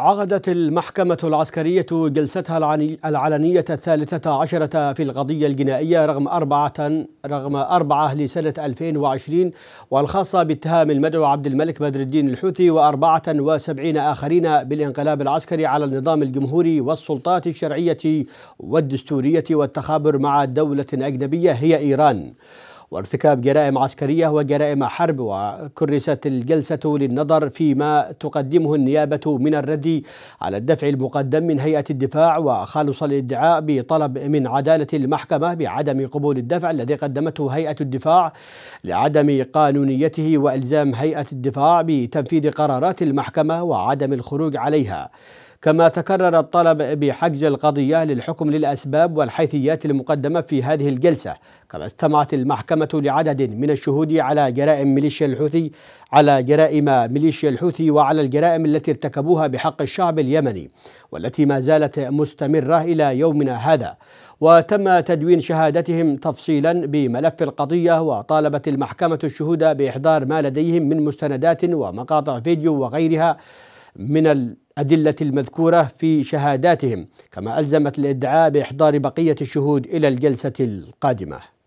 عقدت المحكمة العسكرية جلستها العلنية الثالثة عشرة في القضية الجنائية رغم أربعة رغم أربعة لسنة 2020 والخاصة باتهام المدعو عبد الملك بدر الدين الحوثي وأربعة وسبعين آخرين بالانقلاب العسكري على النظام الجمهوري والسلطات الشرعية والدستورية والتخابر مع دولة أجنبية هي إيران. وارتكاب جرائم عسكرية وجرائم حرب وكرست الجلسة للنظر فيما تقدمه النيابة من الرد على الدفع المقدم من هيئة الدفاع وخالص الادعاء بطلب من عدالة المحكمة بعدم قبول الدفع الذي قدمته هيئة الدفاع لعدم قانونيته وإلزام هيئة الدفاع بتنفيذ قرارات المحكمة وعدم الخروج عليها كما تكرر الطلب بحجز القضية للحكم للأسباب والحيثيات المقدمة في هذه الجلسة كما استمعت المحكمة لعدد من الشهود على جرائم ميليشيا الحوثي على جرائم ميليشيا الحوثي وعلى الجرائم التي ارتكبوها بحق الشعب اليمني والتي ما زالت مستمرة إلى يومنا هذا وتم تدوين شهادتهم تفصيلا بملف القضية وطالبت المحكمة الشهود بإحضار ما لديهم من مستندات ومقاطع فيديو وغيرها من ال الأدلة المذكورة في شهاداتهم كما ألزمت الإدعاء بإحضار بقية الشهود إلى الجلسة القادمة